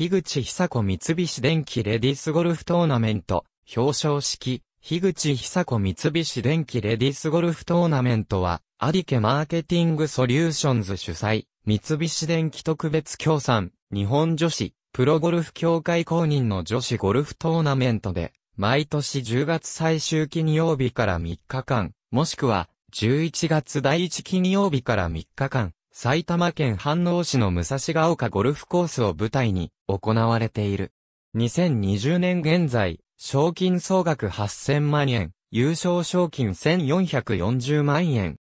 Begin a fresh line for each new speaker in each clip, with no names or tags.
樋口久子
三菱電機レディースゴルフトーナメント、表彰式、樋口久子三菱電機レディースゴルフトーナメントは、有ケマーケティングソリューションズ主催、三菱電機特別協賛、日本女子、プロゴルフ協会公認の女子ゴルフトーナメントで、毎年10月最終金曜日から3日間、もしくは11月第1金曜日から3日間、埼玉県飯能市の武蔵ヶ丘ゴルフコースを舞台に行われている。2020年現在、賞金総額8000万円、優勝賞金1440万円。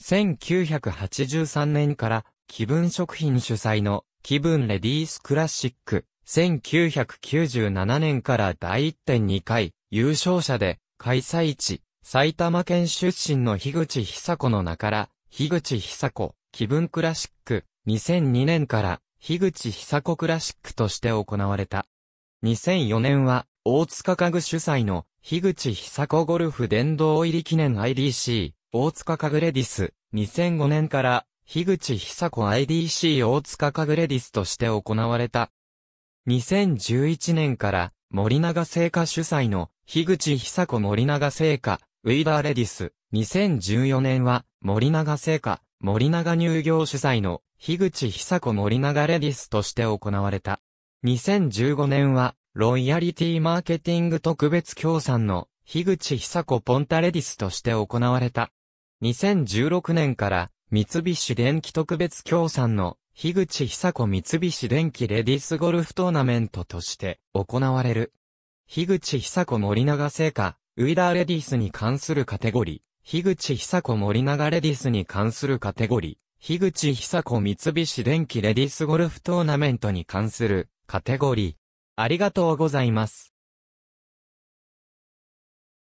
1983年から気分食品主催の気分レディースクラシック。1997年から第1.2回優勝者で開催地、埼玉県出身の樋口久子の名から、樋口久子、気分クラシック、2002年から、樋口久子クラシックとして行われた。2004年は、大塚家具主催の、樋口久子ゴルフ殿堂入り記念 IDC、大塚家具レディス、2005年から、樋口久子 IDC 大塚家具レディスとして行われた。2011年から、森永製菓主催の、樋口久子森永製菓、ウィーダーレディス、2014年は、森永製菓、森永乳業主催の、樋口久子森永レディスとして行われた。2015年は、ロイヤリティマーケティング特別協賛の、樋口久子ポンタレディスとして行われた。2016年から、三菱電機特別協賛の、樋口久子三菱電機レディスゴルフトーナメントとして行われる。樋口久子森永製菓、ウィダーレディスに関するカテゴリ樋口久子森永レディスに関するカテゴリー、樋口久子三菱電機レディスゴルフトーナメントに関するカテゴリー。
ありがとうございます。